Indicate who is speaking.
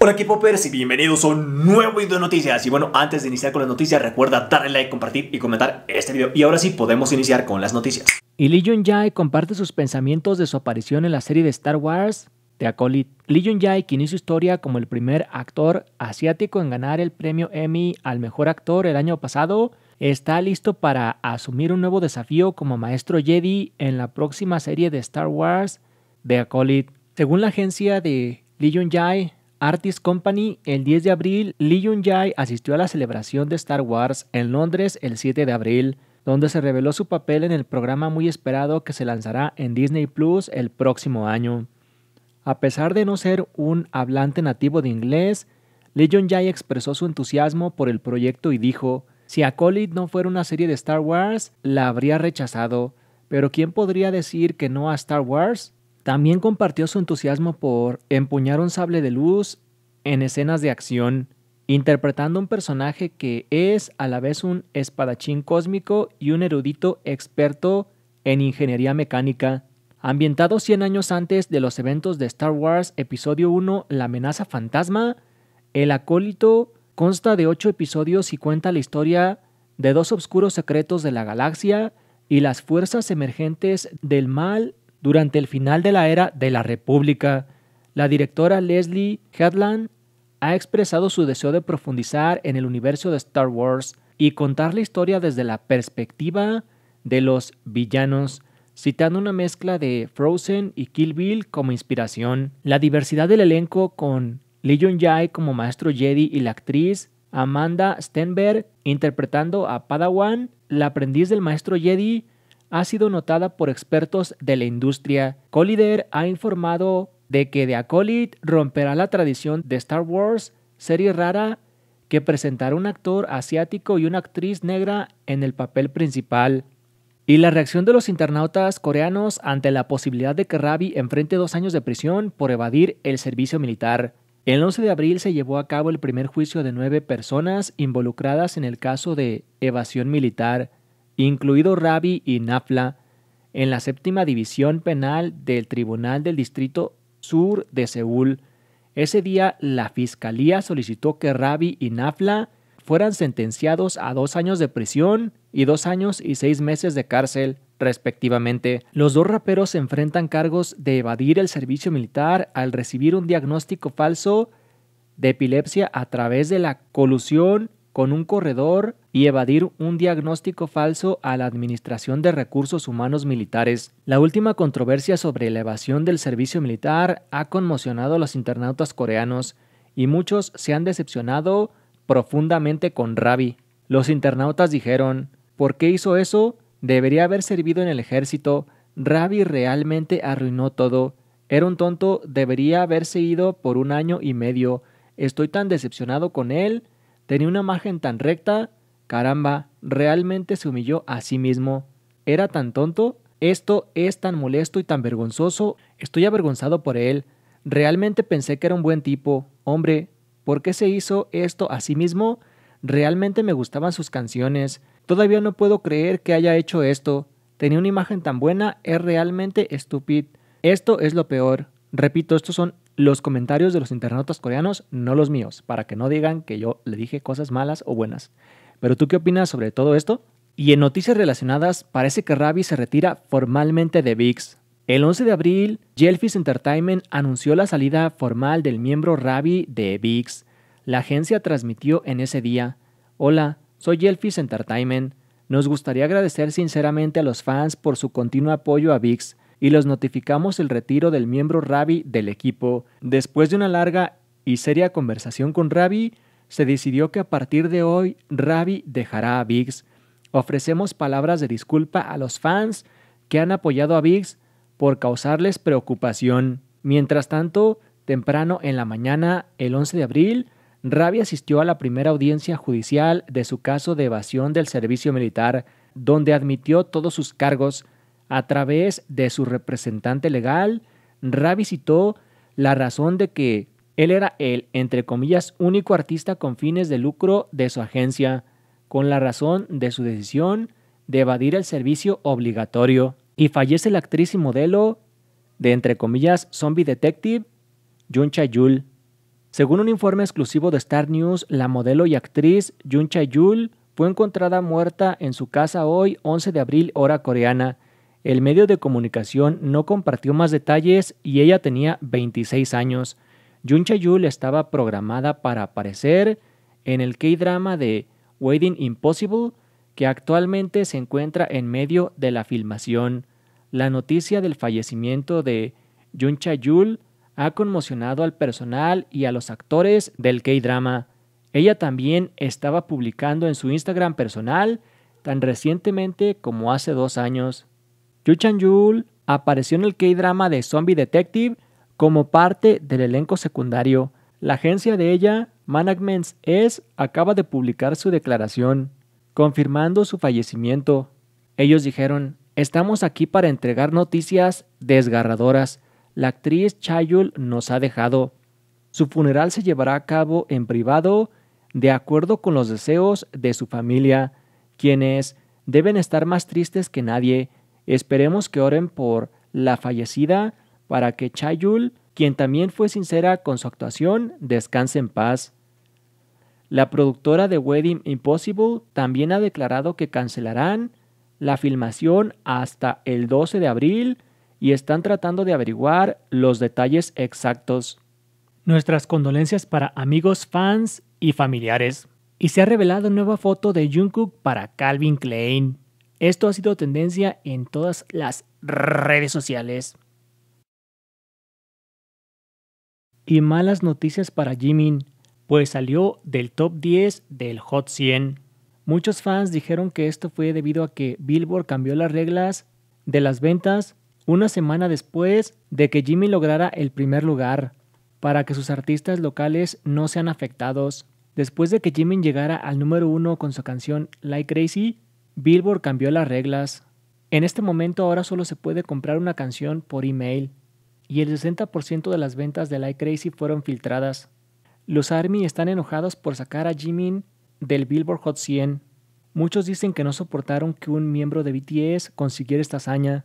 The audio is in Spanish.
Speaker 1: Hola aquí Poppers y bienvenidos a un nuevo video de noticias Y bueno, antes de iniciar con las noticias recuerda darle like, compartir y comentar este video Y ahora sí, podemos iniciar con las noticias Y Lee Jun Jae comparte sus pensamientos de su aparición en la serie de Star Wars The Acolyte Lee Jun Jae, quien hizo historia como el primer actor asiático en ganar el premio Emmy al Mejor Actor el año pasado Está listo para asumir un nuevo desafío como maestro Jedi en la próxima serie de Star Wars The Acolyte Según la agencia de Lee Jun Jae Artist Company, el 10 de abril, Lee yun jae asistió a la celebración de Star Wars en Londres el 7 de abril, donde se reveló su papel en el programa muy esperado que se lanzará en Disney Plus el próximo año. A pesar de no ser un hablante nativo de inglés, Lee yun jae expresó su entusiasmo por el proyecto y dijo, si Acolyte no fuera una serie de Star Wars, la habría rechazado, pero ¿quién podría decir que no a Star Wars? También compartió su entusiasmo por empuñar un sable de luz en escenas de acción, interpretando un personaje que es a la vez un espadachín cósmico y un erudito experto en ingeniería mecánica. Ambientado 100 años antes de los eventos de Star Wars Episodio 1, La amenaza fantasma, El acólito consta de 8 episodios y cuenta la historia de dos oscuros secretos de la galaxia y las fuerzas emergentes del mal durante el final de la era de la República, la directora Leslie Headland ha expresado su deseo de profundizar en el universo de Star Wars y contar la historia desde la perspectiva de los villanos, citando una mezcla de Frozen y Kill Bill como inspiración. La diversidad del elenco con Lee Jay como maestro Jedi y la actriz Amanda Stenberg interpretando a Padawan, la aprendiz del maestro Jedi ha sido notada por expertos de la industria. Collider ha informado de que The Acolyte romperá la tradición de Star Wars, serie rara que presentará un actor asiático y una actriz negra en el papel principal. Y la reacción de los internautas coreanos ante la posibilidad de que Ravi enfrente dos años de prisión por evadir el servicio militar. El 11 de abril se llevó a cabo el primer juicio de nueve personas involucradas en el caso de evasión militar incluido Rabi y Nafla, en la séptima división penal del Tribunal del Distrito Sur de Seúl. Ese día la Fiscalía solicitó que Rabbi y Nafla fueran sentenciados a dos años de prisión y dos años y seis meses de cárcel, respectivamente. Los dos raperos se enfrentan cargos de evadir el servicio militar al recibir un diagnóstico falso de epilepsia a través de la colusión con un corredor y evadir un diagnóstico falso a la Administración de Recursos Humanos Militares. La última controversia sobre la evasión del servicio militar ha conmocionado a los internautas coreanos y muchos se han decepcionado profundamente con Ravi. Los internautas dijeron, ¿por qué hizo eso? Debería haber servido en el ejército. Ravi realmente arruinó todo. Era un tonto, debería haberse ido por un año y medio. Estoy tan decepcionado con él Tenía una imagen tan recta, caramba, realmente se humilló a sí mismo. Era tan tonto, esto es tan molesto y tan vergonzoso, estoy avergonzado por él. Realmente pensé que era un buen tipo, hombre, ¿por qué se hizo esto a sí mismo? Realmente me gustaban sus canciones. Todavía no puedo creer que haya hecho esto. Tenía una imagen tan buena, es realmente estúpido. Esto es lo peor. Repito, estos son los comentarios de los internautas coreanos, no los míos, para que no digan que yo le dije cosas malas o buenas. Pero tú qué opinas sobre todo esto? Y en noticias relacionadas, parece que Ravi se retira formalmente de VIX. El 11 de abril, Jelfis Entertainment anunció la salida formal del miembro Ravi de VIX. La agencia transmitió en ese día, Hola, soy Jelfis Entertainment. Nos gustaría agradecer sinceramente a los fans por su continuo apoyo a VIX y los notificamos el retiro del miembro Ravi del equipo. Después de una larga y seria conversación con Ravi, se decidió que a partir de hoy Ravi dejará a Biggs. Ofrecemos palabras de disculpa a los fans que han apoyado a Biggs por causarles preocupación. Mientras tanto, temprano en la mañana, el 11 de abril, Ravi asistió a la primera audiencia judicial de su caso de evasión del servicio militar, donde admitió todos sus cargos, a través de su representante legal, Ravi citó la razón de que él era el, entre comillas, único artista con fines de lucro de su agencia, con la razón de su decisión de evadir el servicio obligatorio. Y fallece la actriz y modelo de, entre comillas, zombie detective, Jun yul Según un informe exclusivo de Star News, la modelo y actriz Jun yul fue encontrada muerta en su casa hoy, 11 de abril, hora coreana, el medio de comunicación no compartió más detalles y ella tenía 26 años. Jun yul estaba programada para aparecer en el K-drama de Waiting Impossible, que actualmente se encuentra en medio de la filmación. La noticia del fallecimiento de Jun yul ha conmocionado al personal y a los actores del K-drama. Ella también estaba publicando en su Instagram personal tan recientemente como hace dos años. Yu Chan-yul apareció en el K-drama de Zombie Detective como parte del elenco secundario. La agencia de ella, Management S, acaba de publicar su declaración, confirmando su fallecimiento. Ellos dijeron, estamos aquí para entregar noticias desgarradoras. La actriz Chayul nos ha dejado. Su funeral se llevará a cabo en privado, de acuerdo con los deseos de su familia, quienes deben estar más tristes que nadie Esperemos que oren por la fallecida para que Chayul, quien también fue sincera con su actuación, descanse en paz. La productora de Wedding Impossible también ha declarado que cancelarán la filmación hasta el 12 de abril y están tratando de averiguar los detalles exactos. Nuestras condolencias para amigos, fans y familiares. Y se ha revelado nueva foto de Jungkook para Calvin Klein. Esto ha sido tendencia en todas las redes sociales. Y malas noticias para Jimin, pues salió del top 10 del Hot 100. Muchos fans dijeron que esto fue debido a que Billboard cambió las reglas de las ventas una semana después de que Jimmy lograra el primer lugar, para que sus artistas locales no sean afectados. Después de que Jimmy llegara al número uno con su canción Like Crazy, Billboard cambió las reglas. En este momento ahora solo se puede comprar una canción por email y el 60% de las ventas de Like Crazy fueron filtradas. Los ARMY están enojados por sacar a Jimin del Billboard Hot 100. Muchos dicen que no soportaron que un miembro de BTS consiguiera esta hazaña.